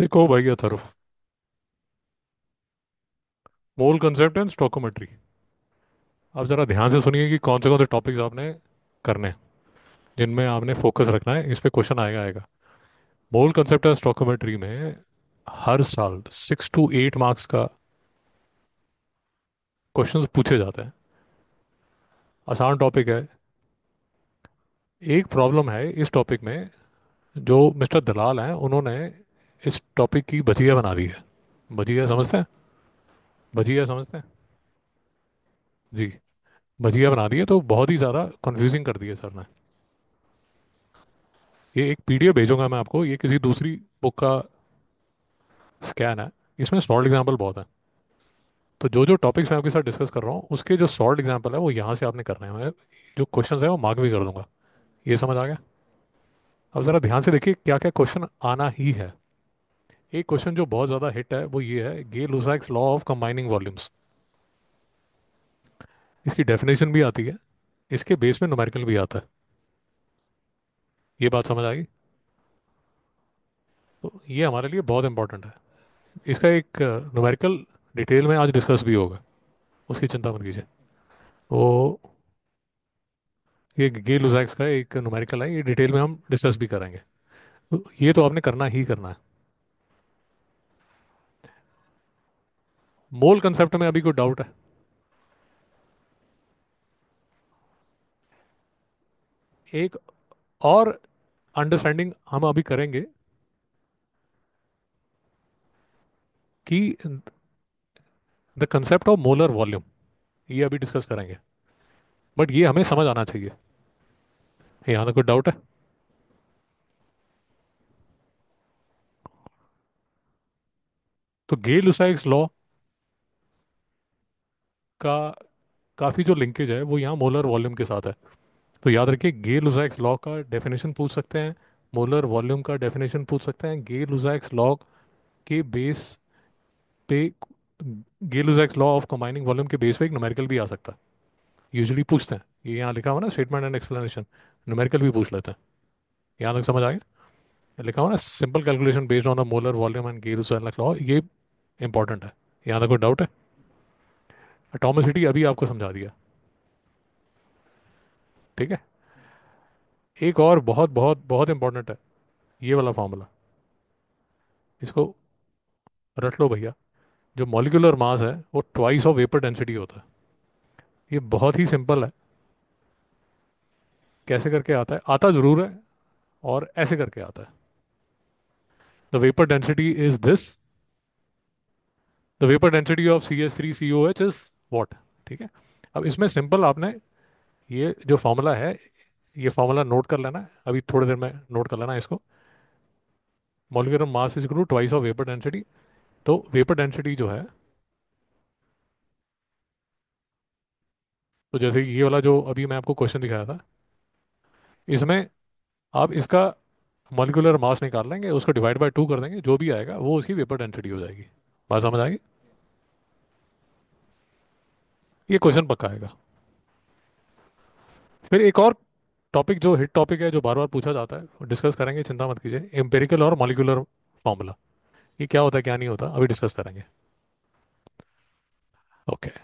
देखो भाई Atharva mole concept and stoichiometry आप ज़रा ध्यान से सुनिए कि कौन से कौन से टॉपिक्स आपने करने हैं जिनमें आपने फोकस रखना है इस पर क्वेश्चन आएगा आएगा मोल कंसेप्ट एंड स्टोकोमेट्री में हर साल सिक्स टू एट मार्क्स का क्वेश्चंस पूछे जाते हैं आसान टॉपिक है एक प्रॉब्लम है इस टॉपिक में जो मिस्टर दलाल हैं उन्होंने इस टॉपिक की भजिया बना दी है भजिया समझते हैं भजिया समझते हैं जी भजिया बना दी है तो बहुत ही ज़्यादा कन्फ्यूजिंग कर दी है सर ने ये एक पीडीएफ भेजूंगा मैं आपको ये किसी दूसरी बुक का स्कैन है इसमें सॉल्ट एग्जाम्पल बहुत है तो जो जो टॉपिक्स मैं आपके साथ डिस्कस कर रहा हूँ उसके जो सॉल्ट एग्जाम्पल है वो यहाँ से आपने करना है मैं जो क्वेश्चन है वो मार्क भी कर दूंगा ये समझ आ गया अब ज़रा ध्यान से देखिए क्या क्या क्वेश्चन आना ही है एक क्वेश्चन जो बहुत ज़्यादा हिट है वो ये है Gay Lussac's law of combining volumes इसकी डेफिनेशन भी आती है इसके बेस में नोमेरिकल भी आता है ये बात समझ आ गई तो ये हमारे लिए बहुत इंपॉर्टेंट है इसका एक नोमेरिकल डिटेल में आज डिस्कस भी होगा उसकी चिंता मत कीजिए तो ये गे लुजैक्स का एक नोमेरिकल है ये डिटेल में हम डिस्कस भी करेंगे तो ये तो आपने करना ही करना है मोल कंसेप्ट में अभी कोई डाउट है एक और अंडरस्टैंडिंग हम अभी करेंगे कि the concept of molar volume ये अभी डिस्कस करेंगे बट ये हमें समझ आना चाहिए यहां तक तो कोई डाउट है तो गे लुसाइक्स लॉ का काफ़ी जो लिंकेज है वो यहाँ मोलर वॉल्यूम के साथ है तो याद रखिए गे लुजैक्स लॉ का डेफिनेशन पूछ सकते हैं मोलर वॉल्यूम का डेफिनेशन पूछ सकते हैं गे लुजैक्स लॉ के बेस पे Gay Lussac's law of combining volume के बेस पे एक नुमेरिकल भी आ सकता है यूजली पूछते हैं ये यहाँ लिखा हुआ ना स्टेटमेंट एंड एक्सप्लेनेशन नुमेरिकल भी पूछ लेते हैं यहाँ तक समझ आ गया लिखा हुआ ना simple calculation based on the molar volume and Gay Lussac's law ये इंपॉर्टेंट है यहाँ तक कोई डाउट है अटोमिसिटी अभी आपको समझा दिया ठीक है एक और बहुत बहुत बहुत इंपॉर्टेंट है ये वाला फॉर्मूला इसको रट लो भैया जो मॉलिकुलर मास है वो ट्वाइस ऑफ वेपर डेंसिटी होता है ये बहुत ही सिंपल है कैसे करके आता है आता ज़रूर है और ऐसे करके आता है the vapour density is this the vapour density of C S three C O H is what ठीक है अब इसमें सिंपल आपने ये जो फॉर्मूला है ये फॉर्मूला नोट कर लेना अभी थोड़ी देर में नोट कर लेना इसको molecular mass is two twice of vapour density तो वेपर डेंसिटी जो है तो जैसे ये वाला जो अभी मैं आपको क्वेश्चन दिखाया था इसमें आप इसका मॉलिकुलर मास निकाल लेंगे उसको डिवाइड बाय टू कर देंगे जो भी आएगा वो उसकी वेपर डेंसिटी हो जाएगी बात समझ आएगी ये क्वेश्चन पक्का आएगा फिर एक और टॉपिक जो हिट टॉपिक है जो बार बार पूछा जाता है डिस्कस करेंगे चिंता मत कीजिए एम्पेरिकल और मॉलिकुलर फॉर्मूला ये क्या होता है क्या नहीं होता अभी डिस्कस करेंगे ओके okay.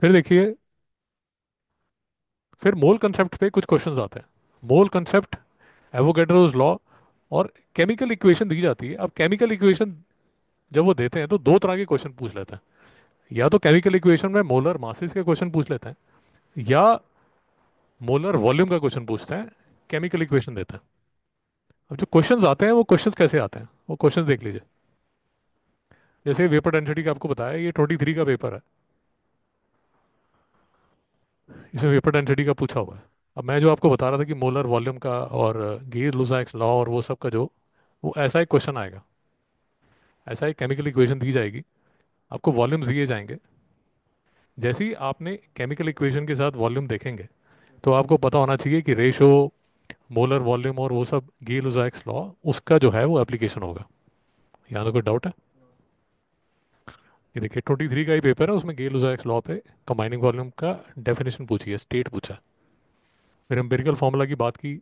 फिर देखिए फिर मोल कंसेप्ट पे कुछ क्वेश्चंस आते हैं मोल कंसेप्ट एवोगेड्रोज लॉ और केमिकल इक्वेशन दी जाती है अब केमिकल इक्वेशन जब वो देते हैं तो दो तरह के क्वेश्चन पूछ लेते हैं या तो केमिकल इक्वेशन में मोलर मासिस के क्वेश्चन पूछ लेते हैं या मोलर वॉल्यूम का क्वेश्चन पूछते हैं केमिकल इक्वेशन देते हैं अब जो क्वेश्चन आते हैं वो क्वेश्चन कैसे आते हैं वो क्वेश्चन देख लीजिए जैसे वेपर डेंसिटी का आपको बताया ये ट्वेंटी थ्री का पेपर है इसमें वेपर डेंसिटी का पूछा हुआ है अब मैं जो आपको बता रहा था कि मोलर वॉल्यूम का और गेज लुजाइक्स लॉ और वो सब का जो वो ऐसा ही क्वेश्चन आएगा ऐसा ही केमिकल इक्वेशन दी जाएगी आपको वॉल्यूम्स दिए जाएंगे जैसे ही आपने केमिकल इक्वेशन के साथ वॉल्यूम देखेंगे तो आपको पता होना चाहिए कि रेशो मोलर वॉल्यूम और वो सब गेल उजाइक्स लॉ उसका जो है वो एप्लीकेशन होगा यहाँ तो कोई डाउट है ये देखिए ट्वेंटी थ्री का ही पेपर है उसमें गेल उजाइक्स लॉ पे कंबाइनिंग वॉल्यूम का डेफिनेशन पूछी है स्टेट पूछा फिर एम्पेरिकल फॉर्मूला की बात की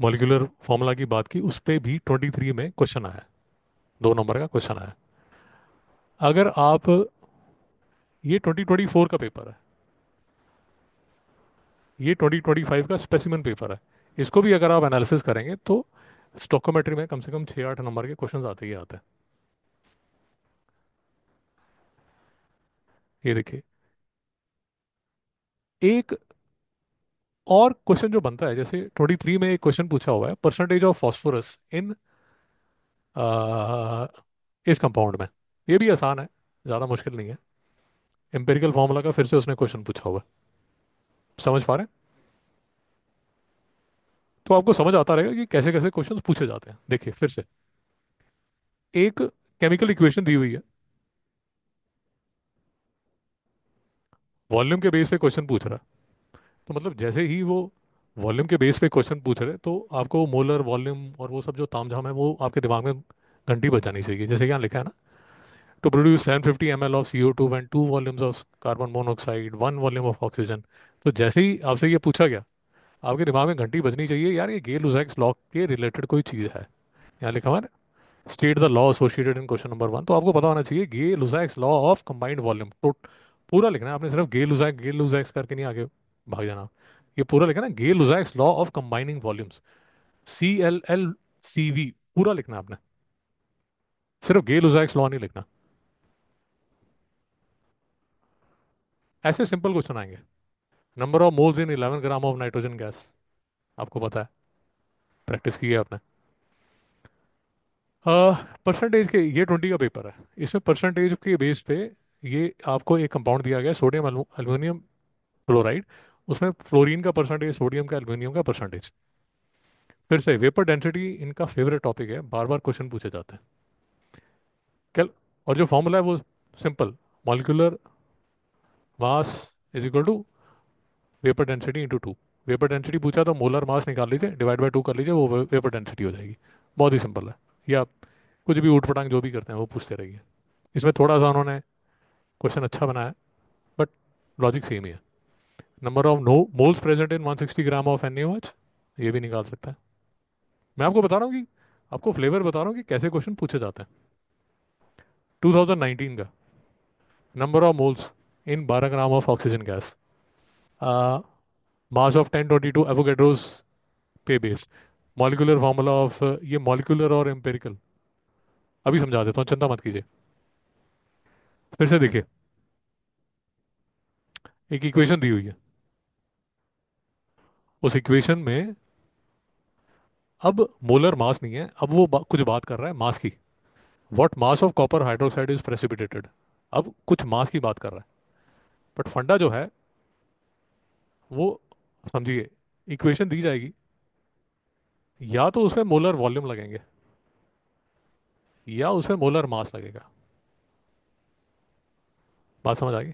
मोलिकुलर फॉर्मूला की बात की उस पर भी ट्वेंटी थ्री में क्वेश्चन आया दो नंबर का क्वेश्चन आया अगर आप ये 2024 का पेपर है ये 2025 का स्पेसिमन पेपर है इसको भी अगर आप एनालिसिस करेंगे तो स्टोकोमेट्री में कम से कम छः आठ नंबर के क्वेश्चन आते ही आते हैं ये देखिए एक और क्वेश्चन जो बनता है जैसे 23 में एक क्वेश्चन पूछा हुआ है परसेंटेज ऑफ फॉस्फोरस इन इस कंपाउंड में ये भी आसान है ज़्यादा मुश्किल नहीं है एम्पेरिकल फॉर्मूला का फिर से उसने क्वेश्चन पूछा हुआ समझ पा रहे हैं तो आपको समझ आता रहेगा कि कैसे कैसे क्वेश्चन पूछे जाते हैं देखिए फिर से एक केमिकल इक्वेशन दी हुई है वॉल्यूम के बेस पे क्वेश्चन पूछ रहा तो मतलब जैसे ही वो वॉल्यूम के बेस पे क्वेश्चन पूछ रहे तो आपको मोलर वॉल्यूम और वो सब जो ताम झाम है वो आपके दिमाग में घंटी बचानी चाहिए जैसे यहाँ लिखा है ना to produce seven fifty M L of C O two and two volumes of carbon monoxide one volume of oxygen तो जैसे ही आपसे ये पूछा गया आपके दिमाग में घंटी बजनी चाहिए यार ये गे लुजैक्स लॉ के रिलेटेड कोई चीज़ है यहाँ लिखा हुआ state the law associated in question number one तो आपको पता होना चाहिए Gay Lussac's law of combined volume टोट पूरा लिखना है आपने सिर्फ गे लुजैक गे लुजैक्स करके नहीं आगे भाग जाना ये पूरा लिखना है Gay Lussac's law of combining volumes C L L C V पूरा लिखना आपने सिर्फ गेल लुजाइक्स लॉ नहीं लिखना ऐसे सिंपल क्वेश्चन आएंगे number of moles in eleven gram of nitrogen gas आपको पता है प्रैक्टिस की है आपने परसेंटेज के ये ट्वेंटी का पेपर है इसमें परसेंटेज के बेस पे ये आपको एक कंपाउंड दिया गया सोडियम अल्मोनियम क्लोराइड उसमें फ्लोरीन का परसेंटेज सोडियम का एल्यूमिनियम का परसेंटेज फिर से वेपर डेंसिटी इनका फेवरेट टॉपिक है बार बार क्वेश्चन पूछे जाते हैं क्या और जो फॉर्मूला है वो simple molecular mass is equal to vapour density into two vapour density पूछा तो मोलर मास निकाल लीजिए डिवाइड बाई टू कर लीजिए वो वेपर डेंसिटी हो जाएगी बहुत ही सिंपल है या कुछ भी ऊट पटांग जो भी करते हैं वो पूछते रहिए इसमें थोड़ा सा उन्होंने क्वेश्चन अच्छा बनाया बट लॉजिक सेम ही है number of no moles present in 160 gram of N ये भी निकाल सकता है मैं आपको बता रहा हूँ कि आपको फ्लेवर बता रहा हूँ कि कैसे क्वेश्चन पूछे जाते हैं 2019 का number of moles in 12 gram of oxygen gas mass of 1022 Avogadro's पे बेस मॉलिकुलर फार्मूला ऑफ ये मॉलिकुलर और एम्पेरिकल अभी समझा देता हूँ चिंता मत कीजिए फिर से देखिए एक इक्वेशन दी हुई है उस इक्वेशन में अब मोलर मास नहीं है अब वो बा, कुछ बात कर रहा है मास की what mass of copper hydroxide is precipitated अब कुछ मास की बात कर रहा है बट फंडा जो है वो समझिए इक्वेशन दी जाएगी या तो उसमें मोलर वॉल्यूम लगेंगे या उसमें मोलर मास लगेगा बात समझ आ गई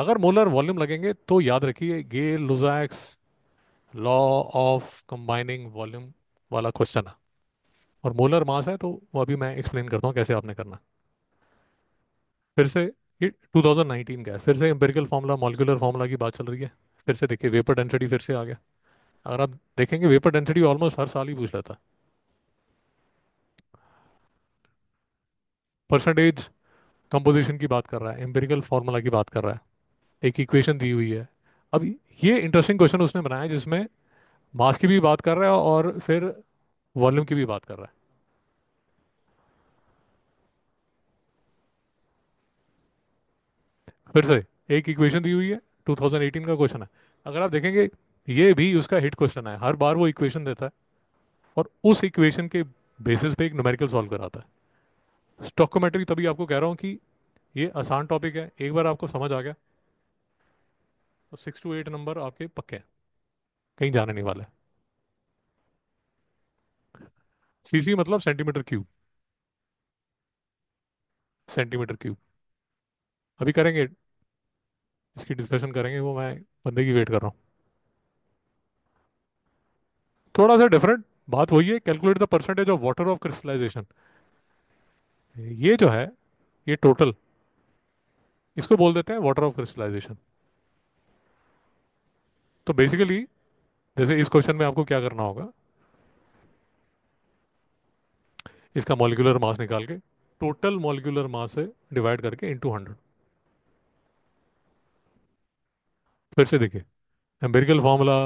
अगर मोलर वॉल्यूम लगेंगे तो याद रखिए Gay Lussac's law of combining volume वाला क्वेश्चन है और मोलर मास है तो वो अभी मैं एक्सप्लेन करता हूँ कैसे आपने करना फिर से ये 2019 का है फिर से एम्पेरिकल फार्मूला मॉलिकुलर फार्मूला की बात चल रही है फिर से देखिए वेपर डेंसिटी फिर से आ गया अगर आप देखेंगे वेपर डेंसिटी ऑलमोस्ट हर साल ही पूछ लेता है परसेंटेज कंपोजिशन की बात कर रहा है एम्पेरिकल फार्मूला की बात कर रहा है एक इक्वेशन दी हुई है अब ये इंटरेस्टिंग क्वेश्चन उसने बनाया जिसमें मास की भी बात कर रहा है और फिर वॉल्यूम की भी बात कर रहा है फिर से एक इक्वेशन दी हुई है 2018 का क्वेश्चन है अगर आप देखेंगे ये भी उसका हिट क्वेश्चन है हर बार वो इक्वेशन देता है और उस इक्वेशन के बेसिस पे एक न्यूमेरिकल सॉल्व कराता है स्टॉकोमेट्री तभी आपको कह रहा हूँ कि ये आसान टॉपिक है एक बार आपको समझ आ गया और सिक्स टू एट नंबर आपके पक्के हैं कहीं जाने नहीं वाले सीसी मतलब सेंटीमीटर क्यूब सेंटीमीटर क्यूब अभी करेंगे इसकी डिस्कशन करेंगे वो मैं बंदे की वेट कर रहा हूँ थोड़ा सा डिफरेंट बात वही है calculate the percentage of water of crystallization ये जो है ये टोटल इसको बोल देते हैं वाटर ऑफ क्रिस्टलाइजेशन तो बेसिकली जैसे इस क्वेश्चन में आपको क्या करना होगा इसका मॉलिकुलर मास निकाल के टोटल मॉलिकुलर मास से डिवाइड करके इनटू हंड्रेड फिर से देखिए empirical formula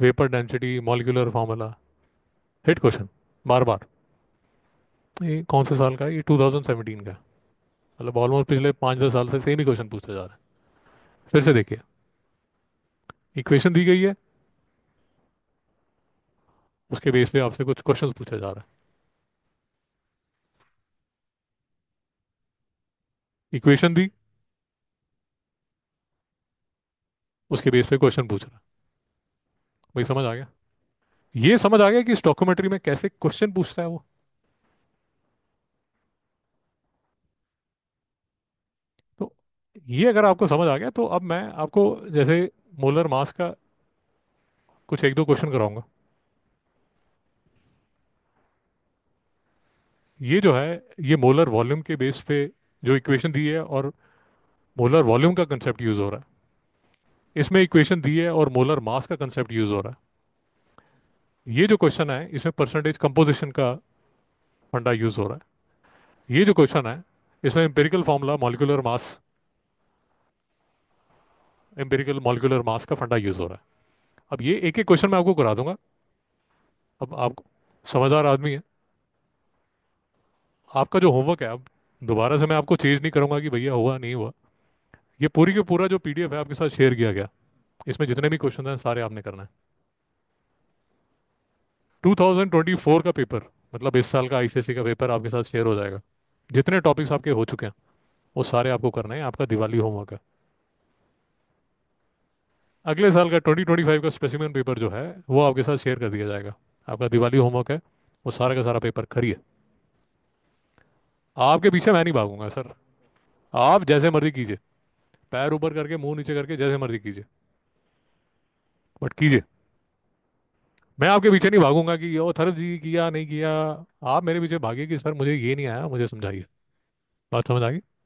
vapour density molecular formula hit question बार बार ये कौन से साल का है ये 2017 का मतलब ऑलमोस्ट पिछले पाँच दस साल से सेम ही क्वेश्चन पूछते जा रहे हैं फिर से देखिए इक्वेशन दी गई है उसके बेस पे आपसे कुछ क्वेश्चंस पूछा जा रहा है इक्वेशन दी उसके बेस पे क्वेश्चन पूछ रहा है भाई समझ आ गया ये समझ आ गया कि इस डॉक्यूमेंट्री में कैसे क्वेश्चन पूछता है वो ये अगर आपको समझ आ गया तो अब मैं आपको जैसे मोलर मास का कुछ एक दो क्वेश्चन कराऊंगा ये जो है ये मोलर वॉल्यूम के बेस पे जो इक्वेशन दी है और मोलर वॉल्यूम का कंसेप्ट यूज़ हो रहा है इसमें इक्वेशन दी है और मोलर मास का कंसेप्ट यूज़ हो रहा है ये जो क्वेश्चन है इसमें परसेंटेज कंपोजिशन का फंडा यूज़ हो रहा है ये जो क्वेश्चन है इसमें empirical formula molecular mass empirical molecular mass का फंडा यूज़ हो रहा है अब ये एक एक क्वेश्चन मैं आपको करा दूंगा अब आप समझदार आदमी है आपका जो होमवर्क है अब दोबारा से मैं आपको चेंज नहीं करूँगा कि भैया हुआ नहीं हुआ ये पूरी के पूरा जो पीडीएफ है आपके साथ शेयर किया गया इसमें जितने भी क्वेश्चन हैं सारे आपने करना है 2024 का पेपर मतलब इस साल का आईसीएससी का पेपर आपके साथ शेयर हो जाएगा जितने टॉपिक्स आपके हो चुके हैं वो सारे आपको करने हैं आपका दिवाली होमवर्क है अगले साल का 2025 का स्पेसिमेंट पेपर जो है वो आपके साथ शेयर कर दिया जाएगा आपका दिवाली होमवर्क है वो सारा का सारा पेपर करिए आपके पीछे मैं नहीं भागूंगा सर आप जैसे मर्जी कीजिए पैर ऊपर करके मुंह नीचे करके जैसे मर्जी कीजिए बट कीजिए मैं आपके पीछे नहीं भागूंगा कि ओ थर जी किया नहीं किया आप मेरे पीछे भागिए कि सर मुझे ये नहीं आया मुझे समझाइए बात समझ आ गई